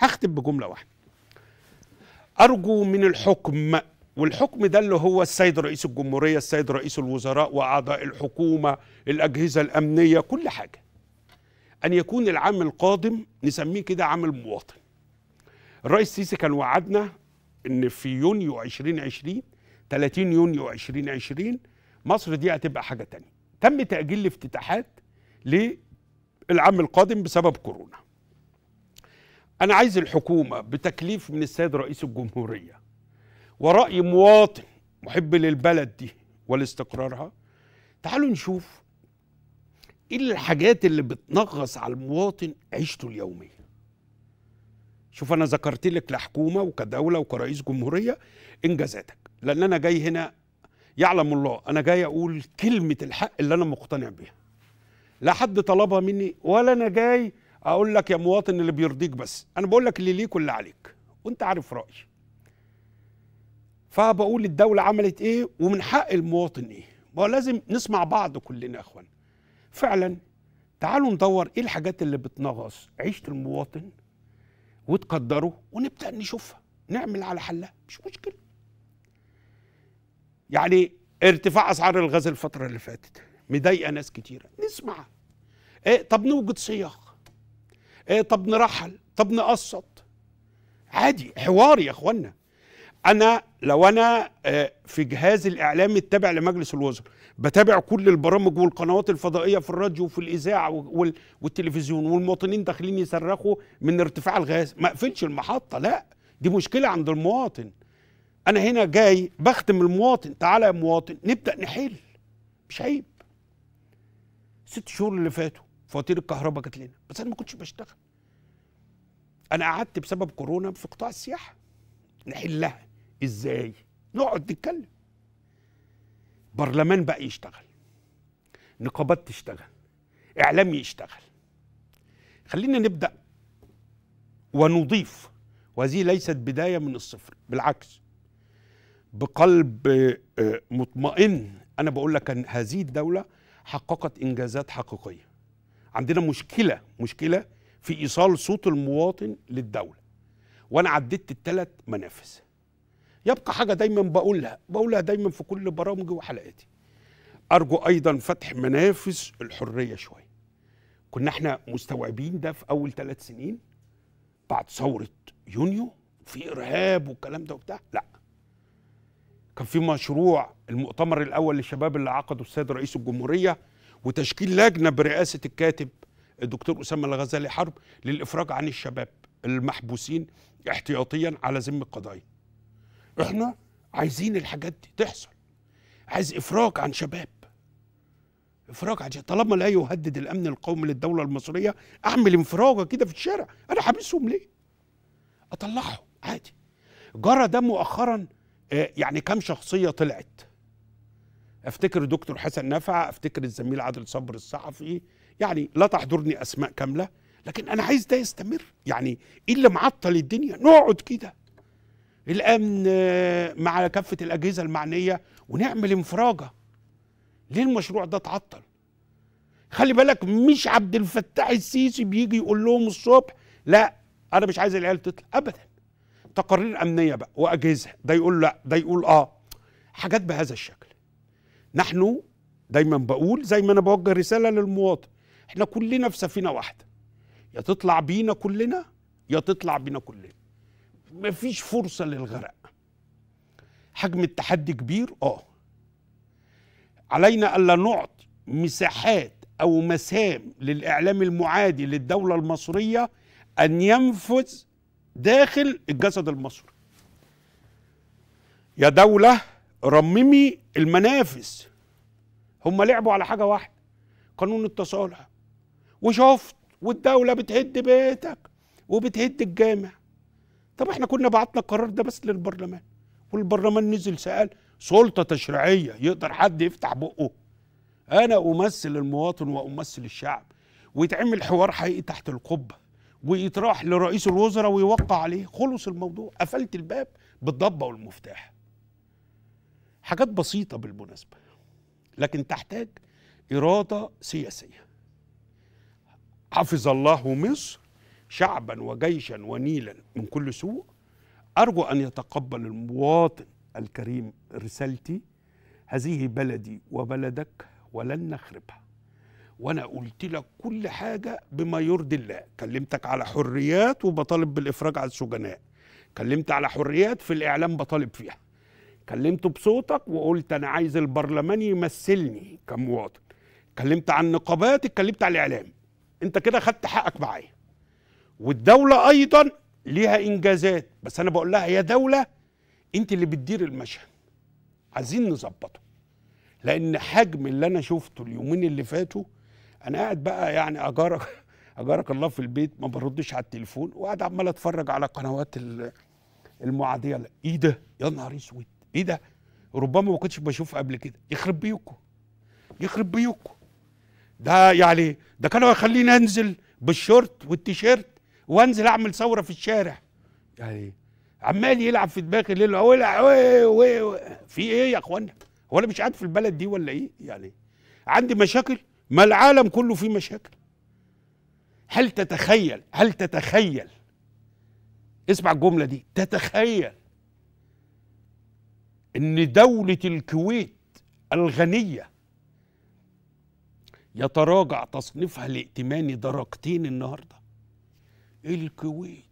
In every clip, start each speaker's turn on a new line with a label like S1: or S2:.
S1: هختم بجمله واحده ارجو من الحكم والحكم ده اللي هو السيد رئيس الجمهوريه السيد رئيس الوزراء واعضاء الحكومه الاجهزه الامنيه كل حاجه ان يكون العام القادم نسميه كده عام المواطن الرئيس السيسي كان وعدنا ان في يونيو 2020 30 يونيو 2020 مصر دي هتبقى حاجه تانية تم تاجيل الافتتاحات للعام القادم بسبب كورونا أنا عايز الحكومة بتكليف من السيد رئيس الجمهورية ورأي مواطن محب للبلد دي ولاستقرارها تعالوا نشوف ايه الحاجات اللي بتنغص على المواطن عيشته اليوميه شوف انا ذكرت لك كحكومه وكدوله وكرئيس جمهوريه انجازاتك لان انا جاي هنا يعلم الله انا جاي اقول كلمه الحق اللي انا مقتنع بها لا حد طلبها مني ولا انا جاي اقول لك يا مواطن اللي بيرضيك بس انا بقول لك اللي ليك واللي عليك وانت عارف رايي فبقول الدوله عملت ايه ومن حق المواطن ايه ما لازم نسمع بعض كلنا يا اخوان فعلا تعالوا ندور ايه الحاجات اللي بتنغص عيشه المواطن وتقدره ونبدا نشوفها نعمل على حلها مش مشكله يعني ارتفاع اسعار الغاز الفتره اللي فاتت مضايقه ناس كتيره نسمع إيه طب نوجد صيغ إيه طب نرحل طب نقسط عادي حوار يا اخوانا انا لو انا آه، في جهاز الاعلام التابع لمجلس الوزراء بتابع كل البرامج والقنوات الفضائيه في الراديو وفي الاذاعه والتلفزيون والمواطنين داخلين يصرخوا من ارتفاع الغاز ما اقفلش المحطه لا دي مشكله عند المواطن انا هنا جاي بخدم المواطن تعالى يا مواطن نبدا نحل مش عيب ست شهور اللي فاتوا فواتير الكهرباء جات لنا بس انا ما كنتش بشتغل انا قعدت بسبب كورونا في قطاع السياحه نحلها ازاي نقعد نتكلم برلمان بقى يشتغل نقابات تشتغل اعلام يشتغل خلينا نبدا ونضيف وهذه ليست بدايه من الصفر بالعكس بقلب آه، مطمئن انا بقول لك ان هذه الدوله حققت انجازات حقيقيه عندنا مشكله مشكله في ايصال صوت المواطن للدوله وانا عديت الثلاث منافس يبقى حاجه دايما بقولها بقولها دايما في كل برامجي وحلقاتي ارجو ايضا فتح منافس الحريه شويه كنا احنا مستوعبين ده في اول ثلاث سنين بعد ثوره يونيو في ارهاب والكلام ده وبتاع لا كان في مشروع المؤتمر الاول للشباب اللي عقده السيد رئيس الجمهوريه وتشكيل لجنه برئاسه الكاتب الدكتور اسامه الغزالي حرب للافراج عن الشباب المحبوسين احتياطيا على ذمه القضايا. احنا عايزين الحاجات دي تحصل. عايز افراج عن شباب. افراج عن شباب. طالما لا يهدد الامن القومي للدوله المصريه اعمل انفراجه كده في الشارع، انا حابسهم ليه؟ اطلعهم عادي. جرى ده مؤخرا آه، يعني كام شخصيه طلعت افتكر دكتور حسن نفع افتكر الزميل عادل صبر الصحفي يعني لا تحضرني اسماء كامله لكن انا عايز ده يستمر يعني ايه اللي معطل الدنيا نقعد كده الامن مع كافه الاجهزه المعنيه ونعمل انفراجه ليه المشروع ده اتعطل خلي بالك مش عبد الفتاح السيسي بيجي يقول لهم الصبح لا انا مش عايز العيال تطلع ابدا تقارير امنيه بقى واجهزه ده يقول لا ده يقول اه حاجات بهذا الشكل نحن دايما بقول زي ما انا بوجه رساله للمواطن احنا كلنا في سفينه واحده يا تطلع بينا كلنا يا تطلع بينا كلنا مفيش فرصه للغرق حجم التحدي كبير اه علينا الا نعطي مساحات او مسام للاعلام المعادي للدوله المصريه ان ينفذ داخل الجسد المصري يا دوله رممي المنافس هم لعبوا على حاجه واحده قانون التصالح وشفت والدوله بتهد بيتك وبتهد الجامع طب احنا كنا بعتنا القرار ده بس للبرلمان والبرلمان نزل سأل سلطة تشريعية يقدر حد يفتح بقه أنا أمثل المواطن وأمثل الشعب ويتعمل حوار حقيقي تحت القبة ويطرح لرئيس الوزراء ويوقع عليه خلص الموضوع قفلت الباب بالضبة والمفتاح حاجات بسيطة بالمناسبة لكن تحتاج إرادة سياسية حفظ الله مصر شعبا وجيشا ونيلا من كل سوء أرجو أن يتقبل المواطن الكريم رسالتي هذه بلدي وبلدك ولن نخربها وانا قلت لك كل حاجه بما يرضي الله كلمتك على حريات وبطالب بالافراج عن السجناء كلمت على حريات في الاعلام بطالب فيها كلمته بصوتك وقلت انا عايز البرلمان يمثلني كمواطن اتكلمت عن النقابات اتكلمت على الاعلام انت كده خدت حقك معايا والدوله ايضا ليها انجازات بس انا بقول لها يا دوله انت اللي بتدير المشهد عايزين نظبطه لان حجم اللي انا شفته اليومين اللي فاتوا انا قاعد بقى يعني اجارك اجارك الله في البيت ما بردش على التليفون وقاعد عمال اتفرج على قنوات المعاديه ايه ده يا نهار اسود ايه ده ربما ما كنتش بشوف قبل كده يخرب بيوتكم يخرب بيوتكم ده يعني ده كانوا يخليني انزل بالشورت والتيشيرت وانزل اعمل ثوره في الشارع يعني عمال يلعب في دماغي الليل وي. في ايه يا اخوانا هو انا مش قاعد في البلد دي ولا ايه يعني عندي مشاكل ما العالم كله فيه مشاكل هل تتخيل هل تتخيل اسمع الجمله دي تتخيل ان دولة الكويت الغنية يتراجع تصنيفها الائتماني درجتين النهارده الكويت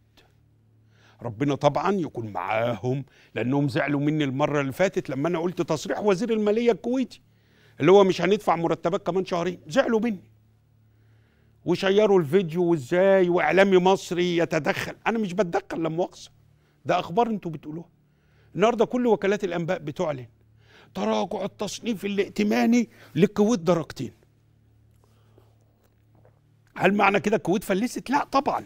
S1: ربنا طبعا يكون معاهم لانهم زعلوا مني المره اللي فاتت لما انا قلت تصريح وزير الماليه الكويتي اللي هو مش هندفع مرتبات كمان شهرين زعلوا مني وشيروا الفيديو وازاي واعلامي مصري يتدخل انا مش بتدخل لما اقصى ده اخبار انتوا بتقولوها النهارده كل وكالات الانباء بتعلن تراجع التصنيف الائتماني للكويت درجتين هل معنى كده الكويت فلست لا طبعا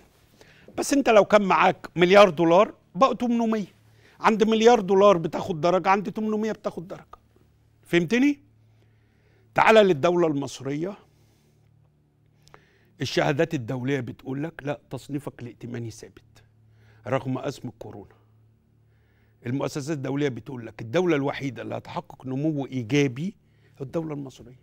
S1: بس انت لو كان معاك مليار دولار بقوا 800 عند مليار دولار بتاخد درجه عند 800 بتاخد درجه فهمتني تعالى للدوله المصريه الشهادات الدوليه بتقول لك لا تصنيفك الائتماني ثابت رغم ازمه كورونا المؤسسات الدوليه بتقول لك الدوله الوحيده اللي هتحقق نمو ايجابي الدوله المصريه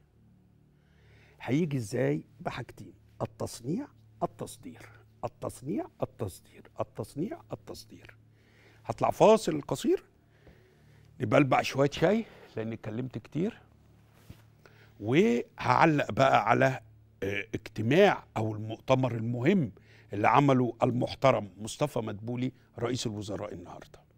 S1: هيجي ازاي بحاجتين التصنيع التصدير التصنيع التصدير التصنيع التصدير هطلع فاصل قصير نبلبع شويه شاي لان اتكلمت كتير وهعلق بقى على آه، اجتماع او المؤتمر المهم اللي عمله المحترم مصطفى مدبولي رئيس الوزراء النهارده